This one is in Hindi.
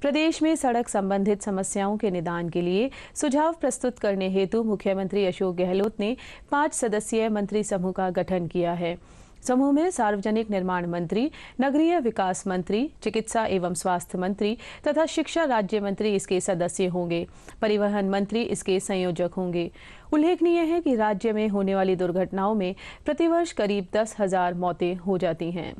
प्रदेश में सड़क संबंधित समस्याओं के निदान के लिए सुझाव प्रस्तुत करने हेतु मुख्यमंत्री अशोक गहलोत ने पांच सदस्यीय मंत्री समूह का गठन किया है समूह में सार्वजनिक निर्माण मंत्री नगरीय विकास मंत्री चिकित्सा एवं स्वास्थ्य मंत्री तथा शिक्षा राज्य मंत्री इसके सदस्य होंगे परिवहन मंत्री इसके संयोजक होंगे उल्लेखनीय है कि राज्य में होने वाली दुर्घटनाओं में प्रतिवर्ष करीब दस हजार मौतें हो जाती हैं